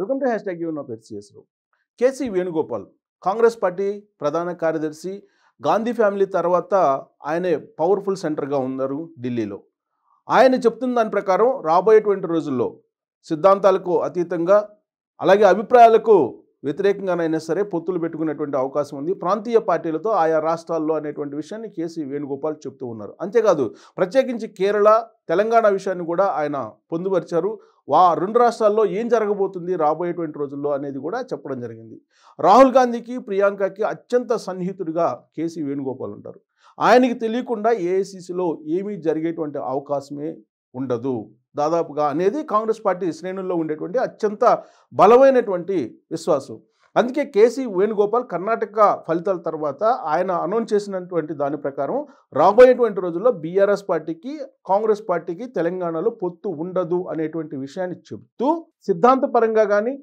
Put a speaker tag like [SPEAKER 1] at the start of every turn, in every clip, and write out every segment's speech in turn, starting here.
[SPEAKER 1] welcome to hash tag యూన్ off చేసి K C Venugopal Congress party ప్రధాన కార్యదర్శి గాంధీ ఫ్యామిలీ తర్వాత ఆయనే పవర్ఫుల్ సెంటర్గా ఉన్నారు ఢిల్లీలో ఆయన చెప్తున్న దాని ప్రకారం రాబోయేటువంటి రోజుల్లో సిద్ధాంతాలకు అతీతంగా అలాగే అభిప్రాయాలకు వ్యతిరేకంగానైనా సరే పొత్తులు పెట్టుకునేటువంటి అవకాశం ఉంది ప్రాంతీయ పార్టీలతో ఆయా రాష్ట్రాల్లో అనేటువంటి విషయాన్ని కేసీ వేణుగోపాల్ చెప్తూ ఉన్నారు అంతేకాదు ప్రత్యేకించి కేరళ తెలంగాణ విషయాన్ని కూడా ఆయన పొందుపరిచారు వా రెండు రాష్ట్రాల్లో ఏం జరగబోతుంది రాబోయేటువంటి రోజుల్లో అనేది కూడా చెప్పడం జరిగింది రాహుల్ గాంధీకి ప్రియాంకకి అత్యంత సన్నిహితుడిగా కేసీ వేణుగోపాల్ ఉంటారు ఆయనకి తెలియకుండా ఏఐసిసిలో ఏమీ జరిగేటువంటి అవకాశమే ఉండదు దాదాపుగా అనేది కాంగ్రెస్ పార్టీ శ్రేణుల్లో ఉండేటువంటి అత్యంత బలమైనటువంటి విశ్వాసం అందుకే కేసీ వేణుగోపాల్ కర్ణాటక ఫలితాల తర్వాత ఆయన అనౌన్స్ చేసినటువంటి దాని ప్రకారం రాబోయేటువంటి రోజుల్లో బీఆర్ఎస్ పార్టీకి కాంగ్రెస్ పార్టీకి తెలంగాణలో పొత్తు ఉండదు అనేటువంటి విషయాన్ని చెబుతూ సిద్ధాంతపరంగా కానీ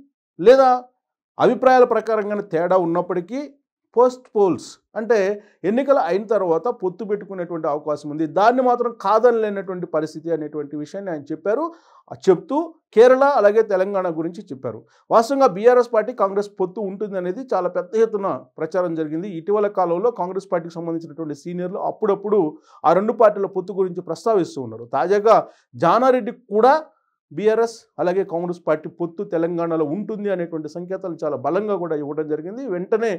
[SPEAKER 1] లేదా అభిప్రాయాల ప్రకారంగానే తేడా ఉన్నప్పటికీ పోస్ట్ పోల్స్ అంటే ఎన్నికలు అయిన తర్వాత పొత్తు పెట్టుకునేటువంటి అవకాశం ఉంది దాన్ని మాత్రం కాదని లేనటువంటి పరిస్థితి అనేటువంటి విషయాన్ని ఆయన చెప్పారు చెప్తూ కేరళ అలాగే తెలంగాణ గురించి చెప్పారు వాస్తవంగా బీఆర్ఎస్ పార్టీ కాంగ్రెస్ పొత్తు ఉంటుంది అనేది చాలా పెద్ద ఎత్తున ప్రచారం జరిగింది ఇటీవల కాలంలో కాంగ్రెస్ పార్టీకి సంబంధించినటువంటి సీనియర్లు అప్పుడప్పుడు ఆ రెండు పార్టీల పొత్తు గురించి ప్రస్తావిస్తూ ఉన్నారు తాజాగా జానారెడ్డికి కూడా బీఆర్ఎస్ అలాగే కాంగ్రెస్ పార్టీ పొత్తు తెలంగాణలో ఉంటుంది అనేటువంటి సంకేతాలు చాలా బలంగా కూడా ఇవ్వడం జరిగింది వెంటనే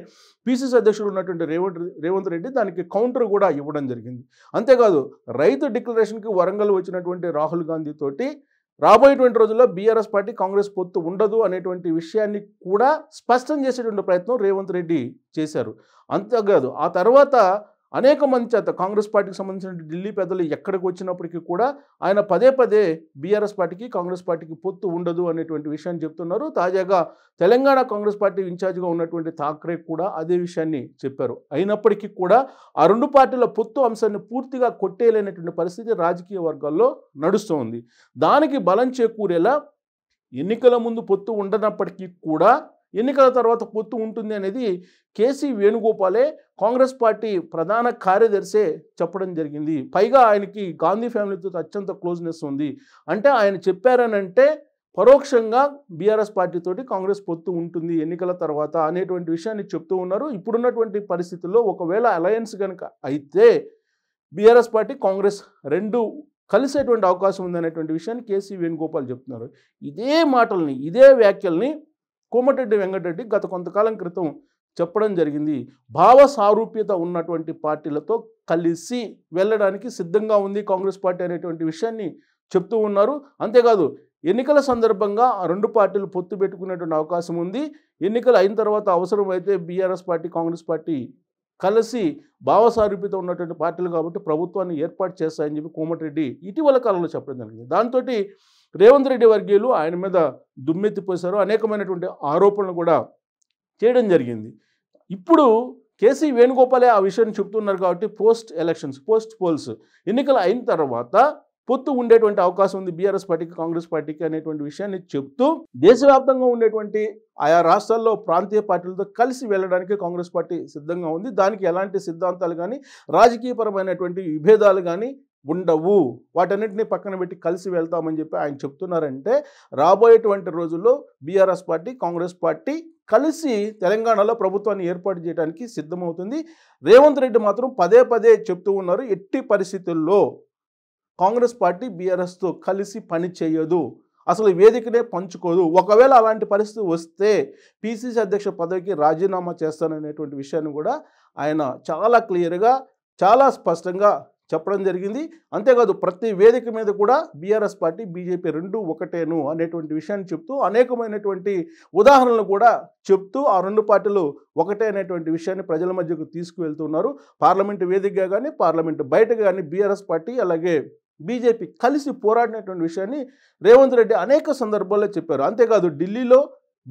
[SPEAKER 1] పీసీసీ అధ్యక్షుడు ఉన్నటువంటి రేవంత్ రేవంత్ రెడ్డి దానికి కౌంటర్ కూడా ఇవ్వడం జరిగింది అంతేకాదు రైతు డిక్లరేషన్కి వరంగల్ వచ్చినటువంటి రాహుల్ గాంధీ తోటి రాబోయేటువంటి రోజుల్లో బీఆర్ఎస్ పార్టీ కాంగ్రెస్ పొత్తు ఉండదు అనేటువంటి విషయాన్ని కూడా స్పష్టం చేసేటువంటి ప్రయత్నం రేవంత్ రెడ్డి చేశారు అంతేకాదు ఆ తర్వాత అనేక మంది చేత కాంగ్రెస్ పార్టీకి సంబంధించిన ఢిల్లీ పెద్దలు ఎక్కడికి వచ్చినప్పటికీ కూడా ఆయన పదే పదే బీఆర్ఎస్ పార్టీకి కాంగ్రెస్ పార్టీకి పొత్తు ఉండదు అనేటువంటి విషయాన్ని చెప్తున్నారు తాజాగా తెలంగాణ కాంగ్రెస్ పార్టీ ఇన్ఛార్జ్గా ఉన్నటువంటి థాక్రే కూడా అదే విషయాన్ని చెప్పారు అయినప్పటికీ కూడా ఆ రెండు పార్టీల పొత్తు అంశాన్ని పూర్తిగా కొట్టేయలేనటువంటి పరిస్థితి రాజకీయ వర్గాల్లో నడుస్తోంది దానికి బలం చేకూరేలా ఎన్నికల ముందు పొత్తు ఉండనప్పటికీ కూడా ఎన్నికల తర్వాత పొత్తు ఉంటుంది అనేది కేసీ వేణుగోపాలే కాంగ్రెస్ పార్టీ ప్రధాన కార్యదర్శే చెప్పడం జరిగింది పైగా ఆయనకి గాంధీ ఫ్యామిలీతో అత్యంత క్లోజ్నెస్ ఉంది అంటే ఆయన చెప్పారనంటే పరోక్షంగా బీఆర్ఎస్ పార్టీతోటి కాంగ్రెస్ పొత్తు ఉంటుంది ఎన్నికల తర్వాత అనేటువంటి విషయాన్ని చెప్తూ ఉన్నారు ఇప్పుడున్నటువంటి పరిస్థితుల్లో ఒకవేళ అలయన్స్ కనుక అయితే బీఆర్ఎస్ పార్టీ కాంగ్రెస్ రెండు కలిసేటువంటి అవకాశం ఉందనేటువంటి విషయాన్ని కేసీ వేణుగోపాల్ చెప్తున్నారు ఇదే మాటల్ని ఇదే వ్యాఖ్యల్ని కోమటిరెడ్డి వెంకటరెడ్డి గత కొంతకాలం క్రితం చెప్పడం జరిగింది భావ సారూప్యత ఉన్నటువంటి పార్టీలతో కలిసి వెళ్ళడానికి సిద్ధంగా ఉంది కాంగ్రెస్ పార్టీ అనేటువంటి విషయాన్ని చెప్తూ ఉన్నారు అంతేకాదు ఎన్నికల సందర్భంగా రెండు పార్టీలు పొత్తు పెట్టుకునేటువంటి అవకాశం ఉంది ఎన్నికలు అయిన తర్వాత అవసరమైతే బీఆర్ఎస్ పార్టీ కాంగ్రెస్ పార్టీ కలిసి సారూప్యత ఉన్నటువంటి పార్టీలు కాబట్టి ప్రభుత్వాన్ని ఏర్పాటు చేస్తాయని చెప్పి కోమటిరెడ్డి ఇటీవల కాలంలో చెప్పడం జరిగింది దాంతో రేవంత్ రెడ్డి వర్గీయులు ఆయన మీద దుమ్మెత్తిపోశారు అనేకమైనటువంటి ఆరోపణలు కూడా చేయడం జరిగింది ఇప్పుడు కేసీ వేణుగోపాలే ఆ విషయాన్ని చెప్తున్నారు కాబట్టి పోస్ట్ ఎలక్షన్స్ పోస్ట్ పోల్స్ ఎన్నికలు అయిన తర్వాత పొత్తు ఉండేటువంటి అవకాశం ఉంది బీఆర్ఎస్ పార్టీకి కాంగ్రెస్ పార్టీకి అనేటువంటి విషయాన్ని చెప్తూ దేశవ్యాప్తంగా ఉండేటువంటి ఆయా రాష్ట్రాల్లో ప్రాంతీయ పార్టీలతో కలిసి వెళ్ళడానికి కాంగ్రెస్ పార్టీ సిద్ధంగా ఉంది దానికి ఎలాంటి సిద్ధాంతాలు కానీ రాజకీయపరమైనటువంటి విభేదాలు కానీ ఉండవు వాటన్నిటిని పక్కన పెట్టి కలిసి వెళ్తామని చెప్పి ఆయన చెప్తున్నారంటే రాబోయేటువంటి రోజుల్లో బీఆర్ఎస్ పార్టీ కాంగ్రెస్ పార్టీ కలిసి తెలంగాణలో ప్రభుత్వాన్ని ఏర్పాటు చేయడానికి సిద్ధమవుతుంది రేవంత్ రెడ్డి మాత్రం పదే పదే చెప్తూ ఉన్నారు ఎట్టి పరిస్థితుల్లో కాంగ్రెస్ పార్టీ బీఆర్ఎస్తో కలిసి పని చేయదు అసలు వేదికనే పంచుకోదు ఒకవేళ అలాంటి పరిస్థితి వస్తే పిసిసి అధ్యక్ష పదవికి రాజీనామా చేస్తాననేటువంటి విషయాన్ని కూడా ఆయన చాలా క్లియర్గా చాలా స్పష్టంగా చెప్పడం జరిగింది అంతేకాదు ప్రతి వేదిక మీద కూడా బీఆర్ఎస్ పార్టీ బీజేపీ రెండు ఒకటేను అనేటువంటి విషయాన్ని చెప్తూ అనేకమైనటువంటి ఉదాహరణలు కూడా చెప్తూ ఆ రెండు పార్టీలు ఒకటే అనేటువంటి విషయాన్ని ప్రజల మధ్యకు తీసుకువెళ్తున్నారు పార్లమెంటు వేదికగా కానీ పార్లమెంటు బయట కానీ బీఆర్ఎస్ పార్టీ అలాగే బీజేపీ కలిసి పోరాడినటువంటి విషయాన్ని రేవంత్ రెడ్డి అనేక సందర్భాల్లో చెప్పారు అంతేకాదు ఢిల్లీలో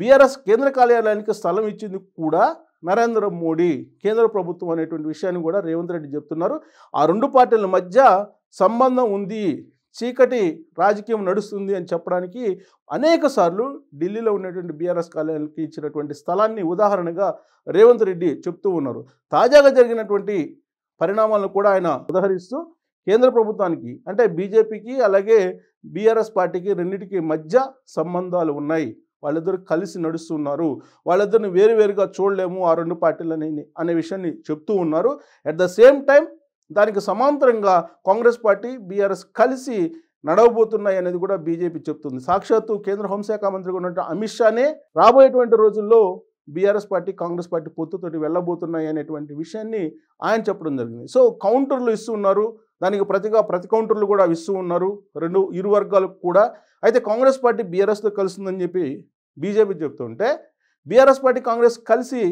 [SPEAKER 1] బీఆర్ఎస్ కేంద్ర కార్యాలయానికి స్థలం ఇచ్చింది కూడా నరేంద్ర మోడీ కేంద్ర ప్రభుత్వం అనేటువంటి విషయాన్ని కూడా రేవంత్ రెడ్డి చెప్తున్నారు ఆ రెండు పార్టీల మధ్య సంబంధం ఉంది చీకటి రాజకీయం నడుస్తుంది అని చెప్పడానికి అనేక సార్లు ఢిల్లీలో ఉన్నటువంటి బీఆర్ఎస్ కాలేజీకి ఇచ్చినటువంటి స్థలాన్ని ఉదాహరణగా రేవంత్ రెడ్డి చెప్తూ ఉన్నారు తాజాగా జరిగినటువంటి పరిణామాలను కూడా ఆయన ఉదహరిస్తూ కేంద్ర ప్రభుత్వానికి అంటే బీజేపీకి అలాగే బీఆర్ఎస్ పార్టీకి రెండింటికి మధ్య సంబంధాలు ఉన్నాయి వాళ్ళిద్దరు కలిసి నడుస్తున్నారు వాళ్ళిద్దరిని వేరువేరుగా చూడలేము ఆ రెండు పార్టీలని అనే విషయాన్ని చెప్తూ ఉన్నారు అట్ ద సేమ్ టైం దానికి సమాంతరంగా కాంగ్రెస్ పార్టీ బీఆర్ఎస్ కలిసి నడవబోతున్నాయి అనేది కూడా బీజేపీ చెప్తుంది సాక్షాత్తు కేంద్ర హోంశాఖ మంత్రిగా ఉన్న అమిత్ షానే రాబోయేటువంటి రోజుల్లో బీఆర్ఎస్ పార్టీ కాంగ్రెస్ పార్టీ పొత్తుతోటి వెళ్ళబోతున్నాయి అనేటువంటి విషయాన్ని ఆయన చెప్పడం జరిగింది సో కౌంటర్లు ఇస్తున్నారు దానికి ప్రతిగా ప్రతి కౌంటర్లు కూడా ఇస్తూ ఉన్నారు రెండు ఇరు వర్గాలకు కూడా అయితే కాంగ్రెస్ పార్టీ బీఆర్ఎస్తో కలుస్తుందని చెప్పి బీజేపీ చెప్తుంటే బీఆర్ఎస్ పార్టీ కాంగ్రెస్ కలిసి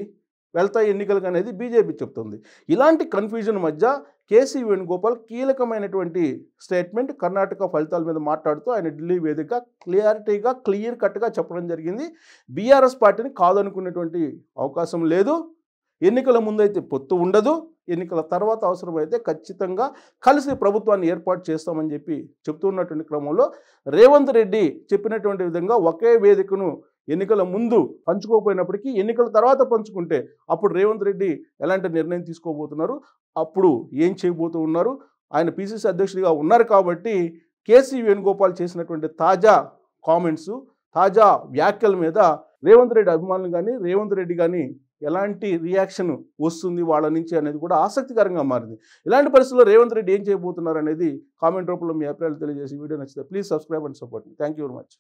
[SPEAKER 1] వెళ్తాయి ఎన్నికలకు అనేది బీజేపీ చెప్తుంది ఇలాంటి కన్ఫ్యూజన్ మధ్య కేసీ వేణుగోపాల్ కీలకమైనటువంటి స్టేట్మెంట్ కర్ణాటక ఫలితాల మీద మాట్లాడుతూ ఆయన ఢిల్లీ వేదిక క్లియారిటీగా క్లియర్ కట్గా చెప్పడం జరిగింది బీఆర్ఎస్ పార్టీని కాదనుకునేటువంటి అవకాశం లేదు ఎన్నికల ముందైతే పొత్తు ఉండదు ఎన్నికల తర్వాత అవసరమైతే ఖచ్చితంగా కలిసి ప్రభుత్వాన్ని ఏర్పాటు చేస్తామని చెప్పి చెప్తున్నటువంటి క్రమంలో రేవంత్ రెడ్డి చెప్పినటువంటి విధంగా ఒకే వేదికను ఎన్నికల ముందు పంచుకోకపోయినప్పటికీ ఎన్నికల తర్వాత పంచుకుంటే అప్పుడు రేవంత్ రెడ్డి ఎలాంటి నిర్ణయం తీసుకోబోతున్నారు అప్పుడు ఏం చేయబోతూ ఉన్నారు ఆయన పిసిసి అధ్యక్షుడిగా ఉన్నారు కాబట్టి కేసీ వేణుగోపాల్ చేసినటువంటి తాజా కామెంట్స్ తాజా వ్యాఖ్యల మీద రేవంత్ రెడ్డి అభిమానులు కానీ రేవంత్ రెడ్డి కానీ ఎలాంటి రియాక్షన్ వస్తుంది వాళ్ళ నుంచి అనేది కూడా ఆసక్తికరంగా మారింది ఇలాంటి పరిస్థితుల్లో రేవంత్ రెడ్డి ఏం చేయబోతున్నారు అనేది కామెంట్ రూపంలో మీ అభిప్రాయాలు తెలియజేసి వీడియో నచ్చితే please subscribe and support thank you very much